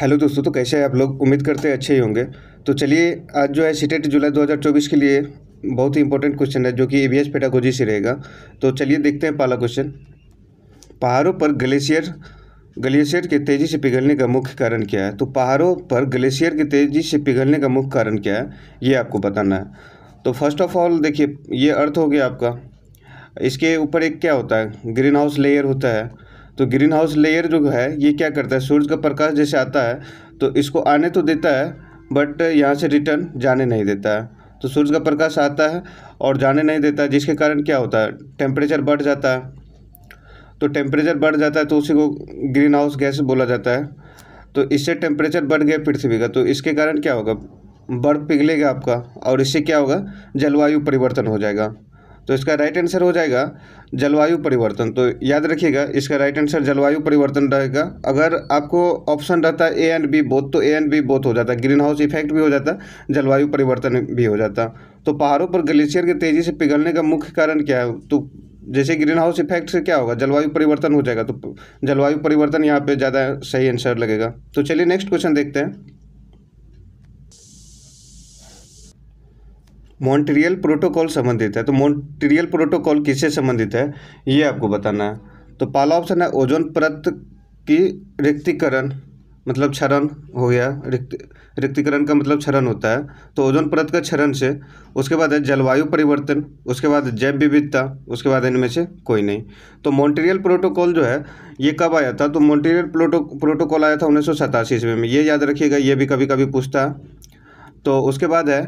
hello दोस्तों तो कैसे हैं आप लोग उम्मीद करते हैं अच्छे ही होंगे तो चलिए आज जो है सीटेट जुलाई 2024 के लिए बहुत ही इंपॉर्टेंट क्वेश्चन है जो कि ए बी एस पेटागोजी से रहेगा तो चलिए देखते हैं पहला क्वेश्चन पहाड़ों पर ग्लेशियर ग्लेशियर के तेज़ी से पिघलने का मुख्य कारण क्या है तो पहाड़ों पर ग्लेशियर के तेज़ी से पिघलने का मुख्य कारण क्या है ये आपको बताना है तो फर्स्ट ऑफ ऑल देखिए ये अर्थ हो गया आपका इसके ऊपर एक क्या होता है ग्रीन हाउस लेयर होता है तो ग्रीन हाउस लेयर जो है ये क्या करता है सूरज का प्रकाश जैसे आता है तो इसको आने तो देता है बट यहाँ से रिटर्न जाने नहीं देता है तो सूरज का प्रकाश आता है और जाने नहीं देता है जिसके कारण क्या होता है टेम्परेचर बढ़ जाता है तो टेम्परेचर बढ़ जाता है तो उसी को ग्रीन हाउस गैस बोला जाता है तो इससे टेम्परेचर बढ़ गया पृथ्वी का तो इसके कारण क्या होगा बर्फ पिघलेगा आपका और इससे क्या होगा जलवायु परिवर्तन हो जाएगा तो इसका राइट आंसर हो जाएगा जलवायु परिवर्तन तो याद रखिएगा इसका राइट आंसर जलवायु परिवर्तन रहेगा अगर आपको ऑप्शन रहता ए एंड बी बोथ तो ए एंड बी बोथ हो जाता ग्रीन हाउस इफेक्ट भी हो जाता जलवायु परिवर्तन भी हो जाता तो पहाड़ों पर ग्लेशियर के तेज़ी से पिघलने का मुख्य कारण क्या है तो जैसे ग्रीन हाउस इफेक्ट से क्या होगा जलवायु परिवर्तन हो जाएगा तो जलवायु परिवर्तन यहाँ पर ज़्यादा सही आंसर लगेगा तो चलिए नेक्स्ट क्वेश्चन देखते हैं मॉन्ट्रियल प्रोटोकॉल संबंधित है तो मॉन्ट्रियल प्रोटोकॉल किससे संबंधित है ये आपको बताना है तो पहला ऑप्शन है ओजोन परत की रिक्तिकरण मतलब क्षरण हो गया रिक्त रिक्तिकरण का मतलब क्षरण होता है तो ओजोन परत का क्षरण से उसके बाद है जलवायु परिवर्तन उसके बाद जैव विविधता उसके बाद इनमें से कोई नहीं तो मॉन्ट्रियल प्रोटोकॉल जो है ये कब आया था तो मॉन्ट्रियल प्रोटो प्रोटोकॉल आया था उन्नीस सौ ईस्वी में ये याद रखिएगा ये भी कभी कभी पूछता है तो उसके बाद है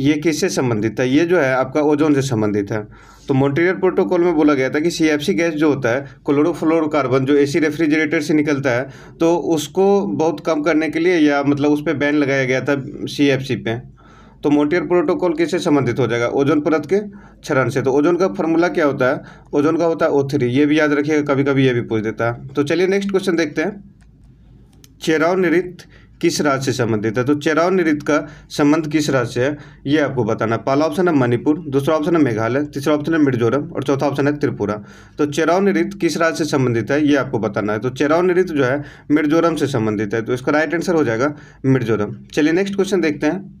ये किससे संबंधित है ये जो है आपका ओजोन से संबंधित है तो मॉन्ट्रियल प्रोटोकॉल में बोला गया था कि सी गैस जो होता है क्लोरोफ्लोरोकार्बन जो एसी रेफ्रिजरेटर से निकलता है तो उसको बहुत कम करने के लिए या मतलब उस पर बैन लगाया गया था सी पे तो मोटियर प्रोटोकॉल किससे संबंधित हो जाएगा ओजोन परत के क्षरण से तो ओजोन का फॉर्मूला क्या होता है ओजोन का होता है ओ थ्री ये भी याद रखिएगा कभी कभी ये भी पूछ देता है तो चलिए नेक्स्ट क्वेश्चन देखते हैं चेराव नृत्य किस राज्य से संबंधित है तो चेराव नृत्य का संबंध किस राज्य से है ये आपको बताना है पहला ऑप्शन है मणिपुर दूसरा ऑप्शन है मेघालय तीसरा ऑप्शन है मिर्जोरम और चौथा ऑप्शन है त्रिपुरा तो चेराव नृत्य किस राज्य से संबंधित है ये आपको बताना है तो चेराव नृत्य जो है मिर्जोरम से संबंधित है तो इसका राइट आंसर हो जाएगा मिर्जोरम चलिए नेक्स्ट क्वेश्चन देखते हैं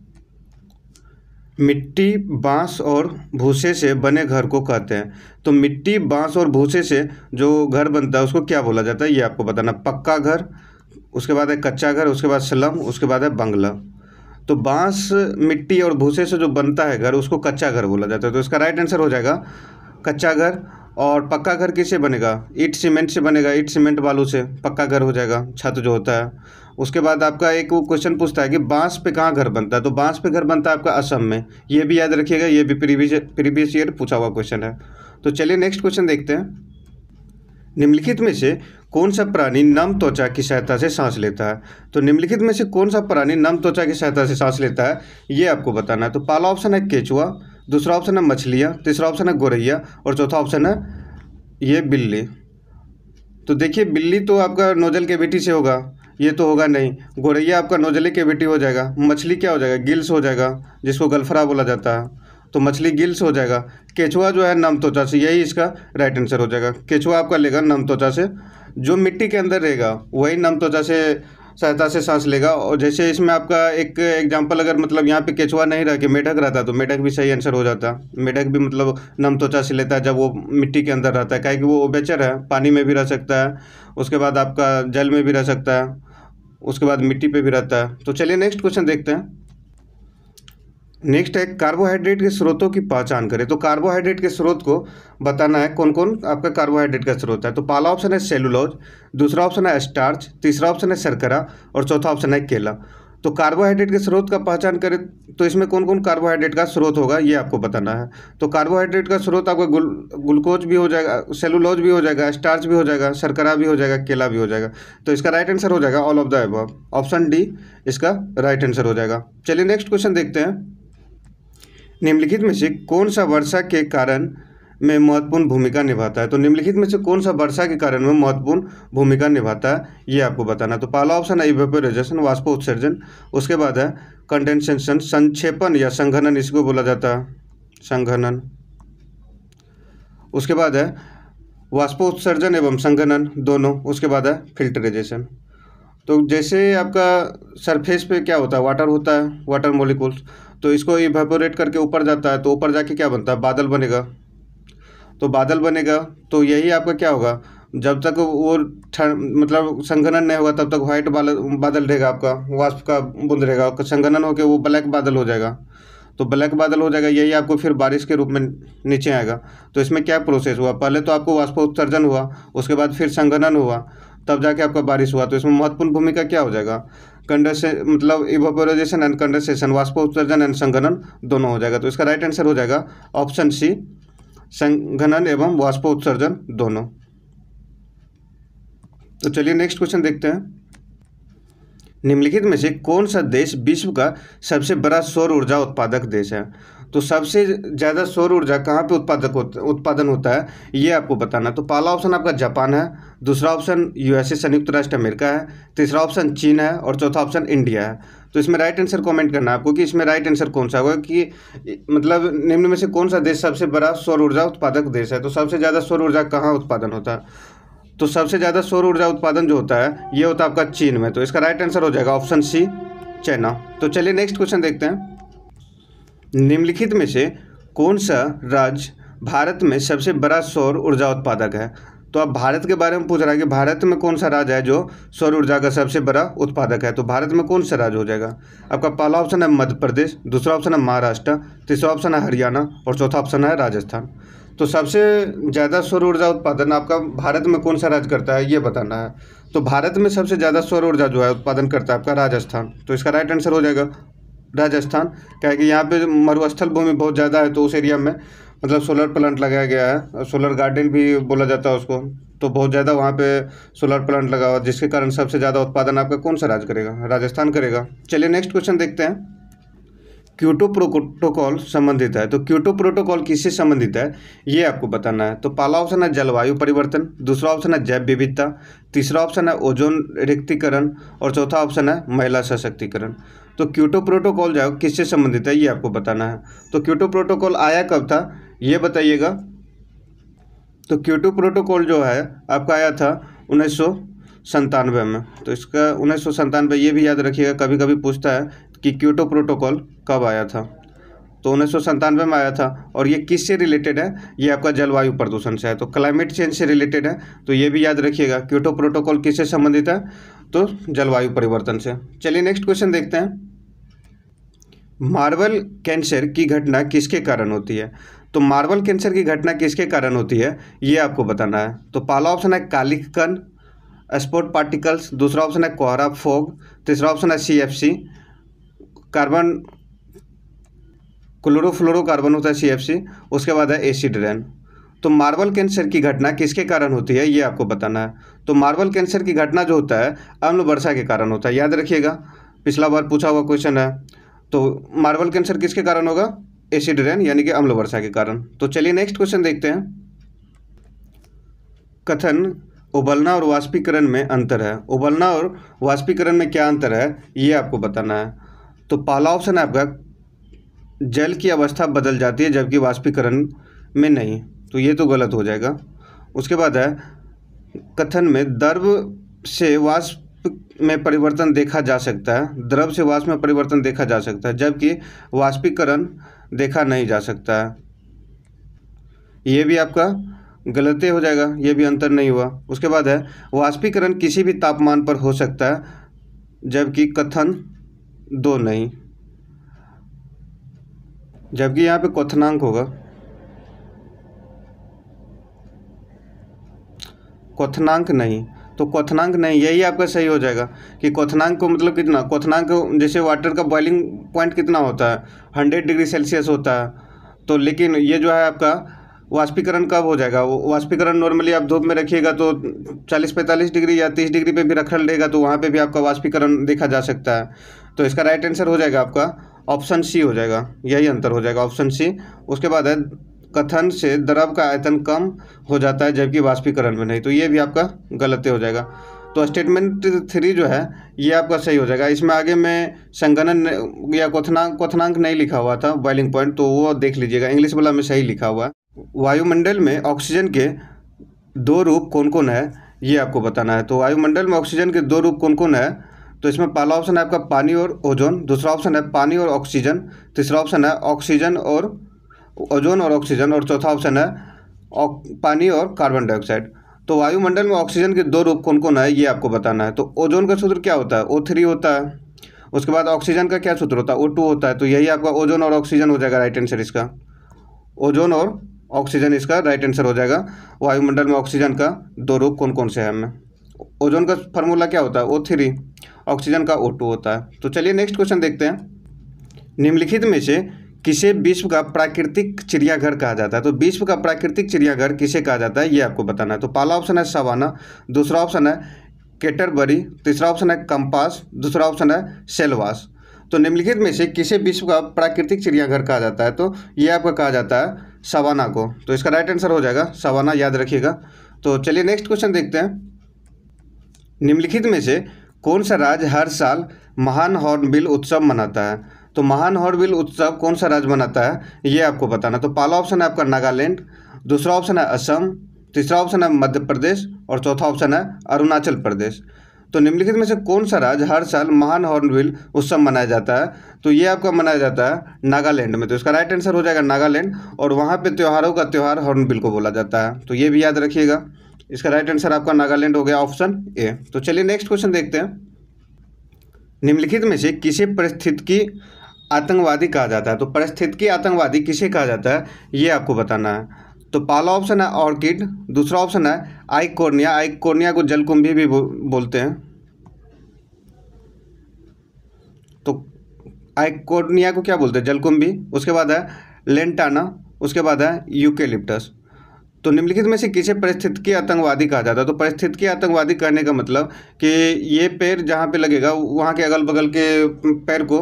मिट्टी बांस और भूसे से बने घर को कहते हैं तो मिट्टी बांस और भूसे से जो घर बनता है उसको क्या बोला जाता है ये आपको बताना पक्का घर उसके बाद है कच्चा घर उसके बाद स्लम उसके बाद है बंगला तो बांस मिट्टी और भूसे से जो बनता है घर उसको कच्चा घर बोला जाता है तो इसका राइट आंसर हो जाएगा कच्चा घर और पक्का घर किससे बनेगा ईट सीमेंट से बनेगा ईट सीमेंट बालू से पक्का घर हो जाएगा छत जो होता है उसके बाद आपका एक वो क्वेश्चन पूछता है कि बांस पे कहाँ घर बनता है तो बांस पे घर बनता है आपका असम में ये भी याद रखिएगा ये भी प्रीवियस प्रीवियस ईयर पूछा हुआ क्वेश्चन है तो चलिए नेक्स्ट क्वेश्चन देखते हैं निम्नलिखित में से कौन सा प्राणी नम त्वचा की सहायता से सांस लेता है तो निम्नलिखित में से कौन सा प्राणी नम त्वचा की सहायता से सांस लेता है ये आपको बताना है तो पहला ऑप्शन है केचुआ दूसरा ऑप्शन है मछलियाँ तीसरा ऑप्शन है गोरैया और चौथा ऑप्शन है ये बिल्ली तो देखिए बिल्ली तो आपका नोजल बेटी से होगा ये तो होगा नहीं गोरैया आपका के बेटी हो जाएगा मछली क्या हो जाएगा गिल्स हो जाएगा जिसको गलफरा बोला जाता है तो मछली गिल्स हो जाएगा केचुआ जो है नम त्वचा से यही इसका राइट आंसर हो जाएगा केचुआ आपका लेगा नम त्वचा से जो मिट्टी के अंदर रहेगा वही नम त्वचा से सहायता से सांस लेगा और जैसे इसमें आपका एक एग्जाम्पल अगर मतलब यहाँ पे केचुआ नहीं रह के मेढक रहता तो मेढक भी सही आंसर हो जाता मेढक भी मतलब नम त्वचा से लेता है जब वो मिट्टी के अंदर रहता है क्या कि वो ओबेचर है पानी में भी रह सकता है उसके बाद आपका जल में भी रह सकता है उसके बाद मिट्टी पे भी रहता है तो चलिए नेक्स्ट क्वेश्चन देखते हैं नेक्स्ट है कार्बोहाइड्रेट के स्रोतों की पहचान करें तो कार्बोहाइड्रेट के स्रोत को बताना है कौन कौन आपका कार्बोहाइड्रेट का स्रोत है तो पहला ऑप्शन है सेलुलोज दूसरा ऑप्शन है स्टार्च तीसरा ऑप्शन है सरकरा और चौथा ऑप्शन है केला तो कार्बोहाइड्रेट के स्रोत का पहचान करें तो इसमें कौन कौन कार्बोहाइड्रेट का स्रोत होगा ये आपको बताना है तो कार्बोहाइड्रेट का स्रोत आपका गुल ग्लूकोज भी हो जाएगा सेलुलोज भी हो जाएगा स्टार्च भी हो जाएगा शर्करा भी हो जाएगा केला भी हो जाएगा तो इसका राइट आंसर हो जाएगा all of the above option D इसका राइट आंसर हो जाएगा चलिए नेक्स्ट क्वेश्चन देखते हैं निम्नलिखित में से कौन सा वर्षा के कारण में महत्वपूर्ण भूमिका निभाता है तो निम्नलिखित में से कौन सा वर्षा के कारण में महत्वपूर्ण भूमिका निभाता है ये आपको बताना तो पहला ऑप्शन है इवेपोरेजेशन वाष्प उत्सर्जन उसके बाद है कंडेंसेशन संक्षेपण या संघनन इसको बोला जाता है संघनन उसके बाद है उत्सर्जन एवं संघनन दोनों उसके बाद है फिल्टराइजेशन तो जैसे आपका सरफेस पे क्या होता है वाटर होता है वाटर मोलिकुल्स तो इसको इवेपोरेट करके ऊपर जाता है तो ऊपर जाके क्या बनता है बादल बनेगा तो बादल बनेगा तो यही आपका क्या होगा जब तक वो मतलब संगनन नहीं होगा तब तक व्हाइट बादल रहेगा आपका वाष्प का बुंद रहेगा और संघनन होकर वो ब्लैक बादल हो जाएगा तो ब्लैक बादल हो जाएगा यही आपको फिर बारिश के रूप में नीचे आएगा तो इसमें क्या प्रोसेस हुआ पहले तो आपको उत्सर्जन हुआ उसके बाद फिर संगनन हुआ तब जाके आपका बारिश हुआ तो इसमें महत्वपूर्ण भूमिका क्या हो जाएगा कंडेशन मतलब इवोपोराइजेशन एंड कंडेशन वाष्प उत्सर्जन एंड संघनन दोनों हो जाएगा तो इसका राइट आंसर हो जाएगा ऑप्शन सी संघनन एवं वाष्प उत्सर्जन दोनों तो चलिए नेक्स्ट क्वेश्चन देखते हैं निम्नलिखित में से कौन सा देश विश्व का सबसे बड़ा सौर ऊर्जा उत्पादक देश है तो सबसे ज़्यादा सौर ऊर्जा कहाँ पे उत्पादक होता उत्पादन होता है ये आपको बताना तो पहला ऑप्शन आपका जापान है दूसरा ऑप्शन यूएसए संयुक्त राष्ट्र अमेरिका है तीसरा ऑप्शन चीन है और चौथा ऑप्शन इंडिया है तो इसमें राइट आंसर कमेंट करना है आपको कि इसमें राइट आंसर कौन सा होगा कि मतलब निम्न में से कौन सा देश सबसे बड़ा सौर ऊर्जा उत्पादक देश है तो सबसे ज़्यादा सौर ऊर्जा कहाँ उत्पादन होता है तो सबसे ज़्यादा सौर ऊर्जा उत्पादन जो होता है ये होता है आपका चीन में तो इसका राइट आंसर हो जाएगा ऑप्शन सी चाइना तो चलिए नेक्स्ट क्वेश्चन देखते हैं निम्नलिखित में से कौन सा राज्य भारत में सबसे बड़ा सौर ऊर्जा उत्पादक है तो आप भारत के बारे में पूछ रहा है कि भारत में कौन सा राज्य है जो सौर ऊर्जा का सबसे बड़ा उत्पादक है तो भारत में कौन सा राज्य हो जाएगा आपका पहला ऑप्शन है मध्य प्रदेश दूसरा ऑप्शन है महाराष्ट्र तीसरा ऑप्शन है हरियाणा और चौथा ऑप्शन है राजस्थान तो सबसे ज़्यादा सौर ऊर्जा उत्पादन आपका भारत में कौन सा राज्य करता है ये बताना है तो भारत में सबसे ज़्यादा सौर ऊर्जा जो है उत्पादन करता है आपका राजस्थान तो इसका राइट आंसर हो जाएगा राजस्थान क्या है कि यहाँ पे मरुस्थल भूमि बहुत ज़्यादा है तो उस एरिया में मतलब सोलर प्लांट लगाया गया है सोलर गार्डन भी बोला जाता है उसको तो बहुत ज़्यादा वहाँ पे सोलर प्लांट लगा हुआ जिसके कारण सबसे ज़्यादा उत्पादन आपका कौन सा राज्य करेगा राजस्थान करेगा चलिए नेक्स्ट क्वेश्चन देखते हैं क्यूटो प्रोटोकॉल संबंधित है तो क्यूटो प्रोटोकॉल किससे संबंधित है ये आपको बताना है तो पहला ऑप्शन है जलवायु परिवर्तन दूसरा ऑप्शन है जैव विविधता तीसरा ऑप्शन है ओजोन रिक्तिकरण और चौथा ऑप्शन है महिला सशक्तिकरण तो क्यूटो प्रोटोकॉल जो है किससे संबंधित है ये आपको बताना है तो क्यूटो प्रोटोकॉल आया कब था ये बताइएगा तो क्यूटो प्रोटोकॉल जो है आपका आया था उन्नीस सौ संतानवे में तो इसका उन्नीस सौ संतानवे ये भी याद रखिएगा कभी कभी पूछता है कि क्यूटो प्रोटोकॉल कब आया था तो उन्नीस में आया था और ये किस से रिलेटेड है ये आपका जलवायु प्रदूषण से है तो क्लाइमेट चेंज से रिलेटेड है तो ये भी याद रखिएगा क्यूटो प्रोटोकॉल किससे संबंधित है तो जलवायु परिवर्तन से चलिए नेक्स्ट क्वेश्चन देखते हैं मार्बल कैंसर की घटना किसके कारण होती है तो मार्बल कैंसर की घटना किसके कारण होती है ये आपको बताना है तो पहला ऑप्शन है कालिक कण स्पोर्ट पार्टिकल्स दूसरा ऑप्शन है कोहरा फोग तीसरा ऑप्शन है सी कार्बन क्लोरोफ्लोरोकार्बन होता है सी उसके बाद है एसिड रेन तो मार्बल कैंसर की घटना किसके कारण होती है ये आपको बताना है तो मार्बल कैंसर की घटना जो होता है अम्ल वर्षा के कारण होता है याद रखिएगा पिछला बार पूछा हुआ क्वेश्चन है तो मार्बल कैंसर किसके कारण होगा एसिड रेन यानी कि अम्ल वर्षा के कारण तो चलिए नेक्स्ट क्वेश्चन देखते हैं कथन उबलना और वाष्पीकरण में अंतर है उबलना और वाष्पीकरण में क्या अंतर है ये आपको बताना है तो पहला ऑप्शन है आपका जल की अवस्था बदल जाती है जबकि वाष्पीकरण में नहीं तो ये तो गलत हो जाएगा उसके बाद है कथन में द्रव से वाष्प में परिवर्तन देखा जा सकता है द्रव से वाष्प में परिवर्तन देखा जा सकता है जबकि वाष्पीकरण देखा नहीं जा सकता है ये भी आपका गलते हो जाएगा ये भी अंतर नहीं हुआ उसके बाद है वाष्पीकरण किसी भी तापमान पर हो सकता है जबकि कथन दो नहीं जबकि यहाँ पे क्वनांक होगा क्वनांक नहीं तो क्वनांक नहीं यही आपका सही हो जाएगा कि क्वनांक को मतलब कितना क्वनांक जैसे वाटर का बॉइलिंग पॉइंट कितना होता है हंड्रेड डिग्री सेल्सियस होता है तो लेकिन ये जो है आपका वाष्पीकरण कब हो जाएगा वाष्पीकरण नॉर्मली आप धूप में रखिएगा तो 40-45 डिग्री या 30 डिग्री पे भी रखल रहेगा तो वहाँ पे भी आपका वाष्पीकरण देखा जा सकता है तो इसका राइट आंसर हो जाएगा आपका ऑप्शन सी हो जाएगा यही अंतर हो जाएगा ऑप्शन सी उसके बाद है कथन से द्रव का आयतन कम हो जाता है जबकि वाष्पीकरण में नहीं तो ये भी आपका गलत हो जाएगा तो स्टेटमेंट थ्री जो है ये आपका सही हो जाएगा इसमें आगे में संगणन या क्वथनांक क्वनांक नहीं लिखा हुआ था बॉइलिंग पॉइंट तो वो देख लीजिएगा इंग्लिश वाला में सही लिखा हुआ वायुमंडल में ऑक्सीजन के दो रूप कौन कौन है ये आपको बताना है तो वायुमंडल में ऑक्सीजन के दो रूप कौन कौन है तो इसमें पहला ऑप्शन है आपका पानी और ओजोन दूसरा ऑप्शन है पानी और ऑक्सीजन तीसरा ऑप्शन है ऑक्सीजन और ओजोन और ऑक्सीजन और चौथा ऑप्शन है पानी और कार्बन डाइऑक्साइड तो वायुमंडल में ऑक्सीजन के दो रूप कौन कौन है ये आपको बताना है तो ओजोन का सूत्र क्या होता है ओ थ्री होता है उसके बाद ऑक्सीजन का क्या सूत्र होता है ओ टू होता है तो यही आपका ओजोन और ऑक्सीजन हो जाएगा राइट आंसर इसका ओजोन और ऑक्सीजन इसका राइट आंसर हो जाएगा वायुमंडल में ऑक्सीजन का दो रूप कौन कौन से है हमें ओजोन का फार्मूला क्या होता है ओ थ्री ऑक्सीजन का ओ टू होता है तो चलिए नेक्स्ट क्वेश्चन देखते हैं निम्नलिखित में से किसे विश्व का प्राकृतिक चिड़ियाघर कहा जाता है तो विश्व का प्राकृतिक चिड़ियाघर किसे कहा जाता है ये आपको बताना है तो पहला ऑप्शन है सवाना दूसरा ऑप्शन है केटरबरी तीसरा ऑप्शन है कंपास दूसरा ऑप्शन है सेलवास तो निम्नलिखित में से किसे विश्व का प्राकृतिक चिड़ियाघर कहा जाता है तो ये आपका कहा जाता है सवाना को तो इसका राइट आंसर हो जाएगा सवाना याद रखिएगा तो चलिए नेक्स्ट क्वेश्चन देखते हैं निम्नलिखित में से कौन सा राज्य हर साल महान हॉर्नबिल उत्सव मनाता है तो महान हॉर्नबिल उत्सव कौन सा राज्य मनाता है ये आपको बताना तो पहला ऑप्शन है आपका नागालैंड दूसरा ऑप्शन है असम तीसरा ऑप्शन है मध्य प्रदेश और चौथा ऑप्शन है अरुणाचल प्रदेश तो निम्नलिखित में से कौन सा राज्य हर साल महान हॉर्नबिल उत्सव मनाया जाता है तो ये आपका मनाया जाता है नागालैंड में तो इसका राइट आंसर हो जाएगा नागालैंड और वहाँ पे त्योहारों का त्यौहार हॉर्नबिल को बोला जाता है तो ये भी याद रखिएगा इसका राइट आंसर आपका नागालैंड हो गया ऑप्शन ए तो चलिए नेक्स्ट क्वेश्चन देखते हैं निम्नलिखित में से किसे परिस्थितिकी आतंकवादी कहा जाता है तो परिस्थितिकी आतंकवादी किसे कहा जाता है ये आपको बताना है तो पहला ऑप्शन है ऑर्किड दूसरा ऑप्शन है आइकोर्निया आइकोर्निया को जलकुंभी भी बो, बोलते हैं तो आइकोर्निया को क्या बोलते हैं जलकुंभी उसके बाद है लेंटाना उसके बाद है यूकेलिप्टस तो निम्नलिखित में से किसे परिस्थितिकी आतंकवादी कहा जाता है तो परिस्थितिकी आतंकवादी कहने का मतलब कि ये पैर जहाँ पे लगेगा वहाँ के अगल बगल के पैर को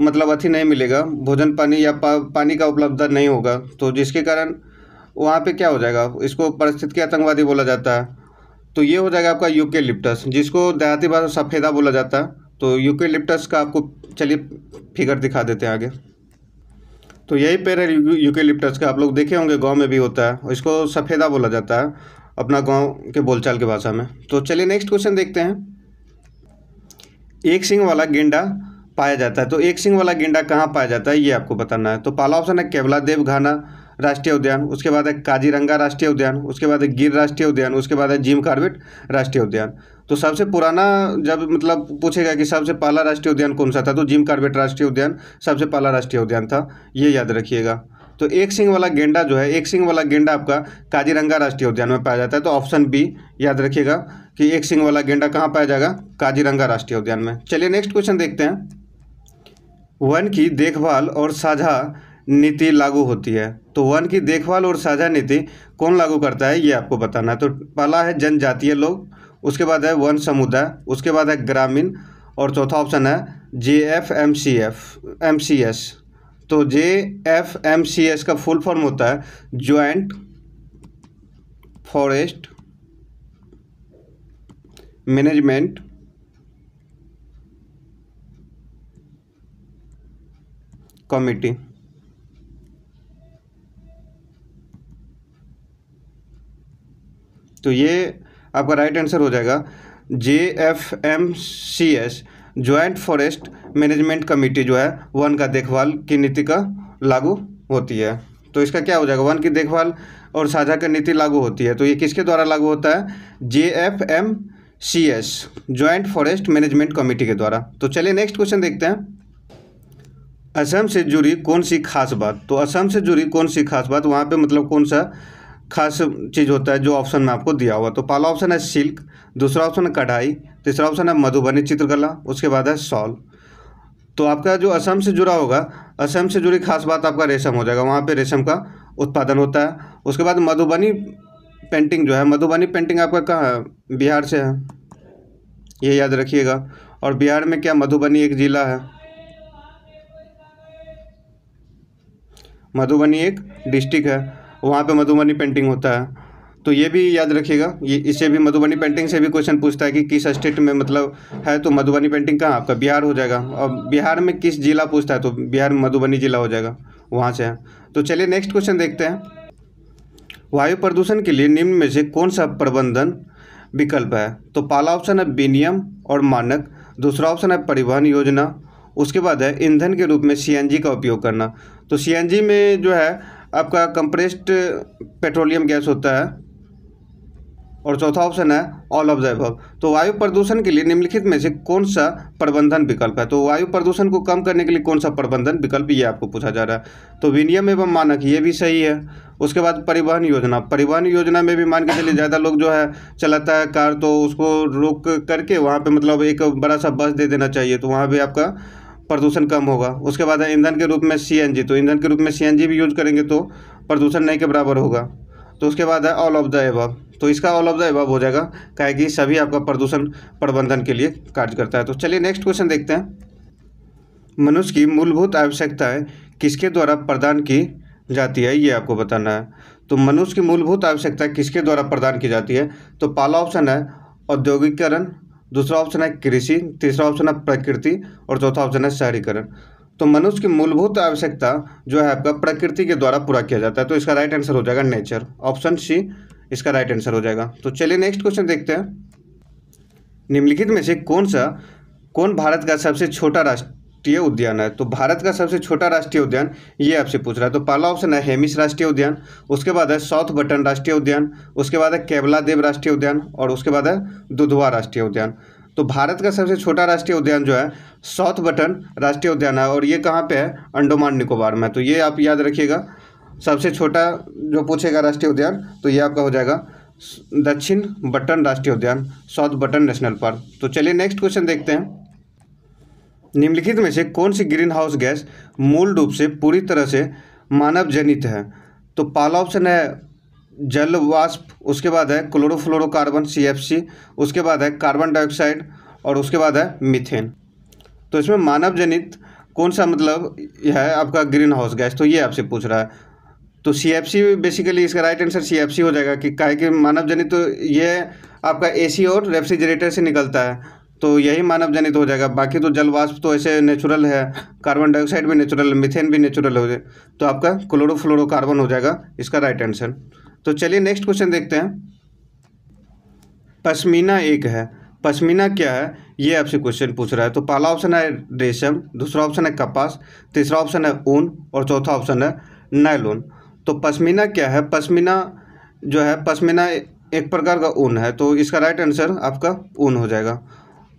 मतलब अथी नहीं मिलेगा भोजन पानी या पा, पानी का उपलब्धता नहीं होगा तो जिसके कारण वहाँ पे क्या हो जाएगा इसको परिस्थितिकी आतंकवादी बोला जाता है तो ये हो जाएगा आपका यूके लिप्टस जिसको देहाती भाषा सफ़ेदा बोला जाता है तो यूके लिप्टस का आपको चलिए फिगर दिखा देते हैं आगे तो यही पेड़ है यूकेलिप्टस का आप लोग देखे होंगे गांव में भी होता है इसको सफ़ेदा बोला जाता है अपना गांव के बोलचाल की भाषा में तो चलिए नेक्स्ट क्वेश्चन देखते हैं एक सिंह वाला गेंडा पाया जाता है तो एक सिंह वाला गेंडा कहाँ पाया जाता है ये आपको बताना है तो पहला ऑप्शन है केवला देव घाना राष्ट्रीय उद्यान उसके बाद है काजीरंगा राष्ट्रीय उद्यान उसके बाद है गिर राष्ट्रीय उद्यान उसके बाद है जिम कार्बेट राष्ट्रीय उद्यान तो सबसे पुराना जब मतलब पूछेगा कि सबसे पहला राष्ट्रीय उद्यान कौन सा था तो जिम कार्बेट राष्ट्रीय उद्यान सबसे पहला राष्ट्रीय उद्यान था ये याद रखिएगा तो एक सिंह वाला गेंडा जो है एक सिंह वाला गेंडा आपका काजीरंगा राष्ट्रीय उद्यान में पाया जाता है तो ऑप्शन बी याद रखिएगा कि एक सिंह वाला गेंडा कहाँ पाया जाएगा काजीरंगा राष्ट्रीय उद्यान में चलिए नेक्स्ट क्वेश्चन देखते हैं वन की देखभाल और साझा नीति लागू होती है तो वन की देखभाल और साझा नीति कौन लागू करता है ये आपको बताना है तो पहला है जनजातीय लोग उसके बाद है वन समुदाय उसके बाद है ग्रामीण और चौथा ऑप्शन है J F M C F M C S तो J F M C S का फुल फॉर्म होता है ज्वाइंट फॉरेस्ट मैनेजमेंट कमिटी तो ये आपका राइट आंसर हो जाएगा J F M C S joint forest management committee जो है वन का देखभाल की नीति का लागू होती है तो इसका क्या हो जाएगा वन की देखभाल और साझा की नीति लागू होती है तो ये किसके द्वारा लागू होता है J F M C S joint forest management committee के द्वारा तो चलिए नेक्स्ट क्वेश्चन देखते हैं असम से जुड़ी कौन सी खास बात तो असम से जुड़ी कौन सी खास बात वहाँ पे मतलब कौन सा खास चीज़ होता है जो ऑप्शन में आपको दिया हुआ तो पहला ऑप्शन है सिल्क दूसरा ऑप्शन है कढ़ाई तीसरा ऑप्शन है मधुबनी चित्रकला उसके बाद है सॉल तो आपका जो असम से जुड़ा होगा असम से जुड़ी खास बात आपका रेशम हो जाएगा वहाँ पे रेशम का उत्पादन होता है उसके बाद मधुबनी पेंटिंग जो है मधुबनी पेंटिंग आपका कहाँ है बिहार से है ये याद रखिएगा और बिहार में क्या मधुबनी एक ज़िला है मधुबनी एक डिस्ट्रिक्ट है वहाँ पे मधुबनी पेंटिंग होता है तो ये भी याद रखिएगा ये इसे भी मधुबनी पेंटिंग से भी क्वेश्चन पूछता है कि किस स्टेट में मतलब है तो मधुबनी पेंटिंग कहाँ आपका बिहार हो जाएगा और बिहार में किस जिला पूछता है तो बिहार में मधुबनी जिला हो जाएगा वहाँ से है तो चलिए नेक्स्ट क्वेश्चन देखते हैं वायु प्रदूषण के लिए निम्न में से कौन सा प्रबंधन विकल्प है तो पहला ऑप्शन है विनियम और मानक दूसरा ऑप्शन है परिवहन योजना उसके बाद है ईंधन के रूप में सीएनजी का उपयोग करना तो सीएनजी में जो है आपका कंप्रेस्ड पेट्रोलियम गैस होता है और चौथा ऑप्शन है ऑल ऑफ दैभव तो वायु प्रदूषण के लिए निम्नलिखित में से कौन सा प्रबंधन विकल्प है तो वायु प्रदूषण को कम करने के लिए कौन सा प्रबंधन विकल्प ये आपको पूछा जा रहा है तो विनियम एवं मानक ये भी सही है उसके बाद परिवहन योजना परिवहन योजना में भी मान के चलिए ज़्यादा लोग जो है चलाता है कार तो उसको रोक करके वहाँ पर मतलब एक बड़ा सा बस दे देना चाहिए तो वहाँ भी आपका प्रदूषण कम होगा उसके बाद है ईंधन के रूप में सी तो ईंधन के रूप में सी भी यूज करेंगे तो प्रदूषण नहीं के बराबर होगा तो उसके बाद है ऑल ऑफ द एबव तो इसका ऑल ऑफ द एबव हो जाएगा क्या कि सभी आपका प्रदूषण प्रबंधन के लिए कार्य करता है तो चलिए नेक्स्ट क्वेश्चन देखते हैं मनुष्य की मूलभूत आवश्यकताएँ किसके द्वारा प्रदान की जाती है ये आपको बताना है तो मनुष्य की मूलभूत आवश्यकता किसके द्वारा प्रदान की जाती है तो पहला ऑप्शन है औद्योगिकरण दूसरा ऑप्शन है कृषि तीसरा ऑप्शन है प्रकृति और चौथा ऑप्शन है शहरीकरण तो मनुष्य की मूलभूत आवश्यकता जो है आपका प्रकृति के द्वारा पूरा किया जाता है तो इसका राइट आंसर हो जाएगा नेचर ऑप्शन सी इसका राइट आंसर हो जाएगा तो चलिए नेक्स्ट क्वेश्चन देखते हैं निम्नलिखित में से कौन सा कौन भारत का सबसे छोटा राष्ट्र राष्ट्रीय उद्यान है तो भारत का सबसे छोटा राष्ट्रीय उद्यान ये आपसे पूछ रहा है तो पहला ऑप्शन है हेमिस राष्ट्रीय उद्यान उसके बाद है साउथ बटन राष्ट्रीय उद्यान उसके बाद है केवला देव राष्ट्रीय उद्यान और उसके बाद है दुधवा राष्ट्रीय उद्यान तो भारत का सबसे छोटा राष्ट्रीय उद्यान जो है साउथ बटन राष्ट्रीय उद्यान है और ये कहाँ पर है अंडोमान निकोबार में तो ये आप याद रखिएगा सबसे छोटा जो पूछेगा राष्ट्रीय उद्यान तो ये आपका हो जाएगा दक्षिण बटन राष्ट्रीय उद्यान साउथ बटन नेशनल पार्क तो चलिए नेक्स्ट क्वेश्चन देखते हैं निम्नलिखित में से कौन सी ग्रीन हाउस गैस मूल रूप से पूरी तरह से मानव जनित है तो पहला ऑप्शन है जल वाष्प उसके बाद है क्लोरोफ्लोरोकार्बन सी एफ सी उसके बाद है कार्बन डाइऑक्साइड और उसके बाद है मिथेन तो इसमें मानव जनित कौन सा मतलब है आपका ग्रीन हाउस गैस तो ये आपसे पूछ रहा है तो सी एफ सी बेसिकली इसका right answer C F C हो जाएगा कि काहे कि मानव जनित तो ये आपका ए सी और रेफ्रिजरेटर से निकलता है तो यही मानव जनित हो जाएगा बाकी तो जल वाष्प तो ऐसे नेचुरल है कार्बन डाइऑक्साइड भी नेचुरल है मिथेन भी नेचुरल हो जाए तो आपका क्लोरोफ्लोरोकार्बन हो जाएगा इसका राइट आंसर तो चलिए नेक्स्ट क्वेश्चन देखते हैं पश्मीना एक है पश्मीना क्या है ये आपसे क्वेश्चन पूछ रहा है तो पहला ऑप्शन है रेशम दूसरा ऑप्शन है कपास तीसरा ऑप्शन है ऊन और चौथा ऑप्शन है नायलोन तो पश्मीना क्या है पश्मीना जो है पश्मीना एक प्रकार का ऊन है तो इसका राइट आंसर आपका ऊन हो जाएगा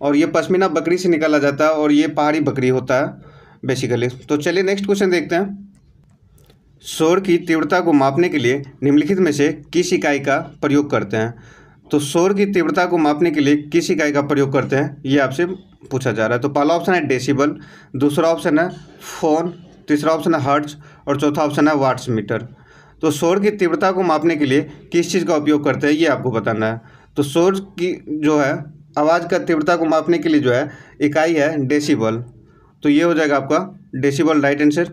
और ये पश्मीना बकरी से निकाला जाता है और ये पहाड़ी बकरी होता है बेसिकली तो चलिए नेक्स्ट क्वेश्चन देखते हैं शोर की तीव्रता को मापने के लिए निम्नलिखित में से किस इकाई का प्रयोग करते हैं तो शोर की तीव्रता को मापने के लिए किस इकाई का प्रयोग करते हैं ये आपसे पूछा जा रहा है तो पहला ऑप्शन है डेसीबल दूसरा ऑप्शन है फोन तीसरा ऑप्शन है हर्ट्स और चौथा ऑप्शन है वाट्स मीटर तो शोर की तीव्रता को मापने के लिए किस चीज़ का उपयोग करते हैं ये आपको बताना है तो शोर की जो है आवाज़ का तीव्रता को मापने के लिए जो है इकाई है डेसीबल तो ये हो जाएगा आपका डेसीबल राइट आंसर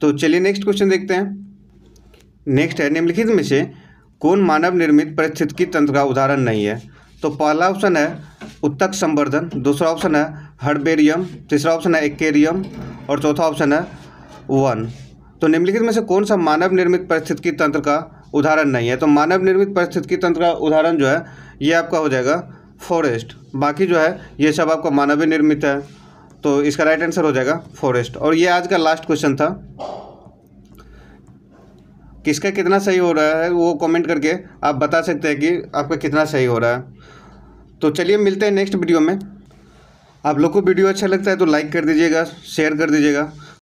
तो चलिए नेक्स्ट क्वेश्चन देखते हैं नेक्स्ट है निम्नलिखित में से कौन मानव निर्मित परिस्थितिकी तंत्र का उदाहरण नहीं है तो पहला ऑप्शन है उत्तक संवर्धन दूसरा ऑप्शन है हर्बेरियम तीसरा ऑप्शन है एक्केरियम और चौथा ऑप्शन है वन तो निम्नलिखित में से कौन सा मानव निर्मित परिस्थितिकी तंत्र का उदाहरण नहीं है तो मानव निर्मित परिस्थितिकी तंत्र का उदाहरण जो है ये आपका हो जाएगा फॉरेस्ट बाकी जो है ये सब आपका मानवीय निर्मित है तो इसका राइट आंसर हो जाएगा फॉरेस्ट और ये आज का लास्ट क्वेश्चन था किसका कितना सही हो रहा है वो कमेंट करके आप बता सकते हैं कि आपका कितना सही हो रहा है तो चलिए मिलते हैं नेक्स्ट वीडियो में आप लोग को वीडियो अच्छा लगता है तो लाइक कर दीजिएगा शेयर कर दीजिएगा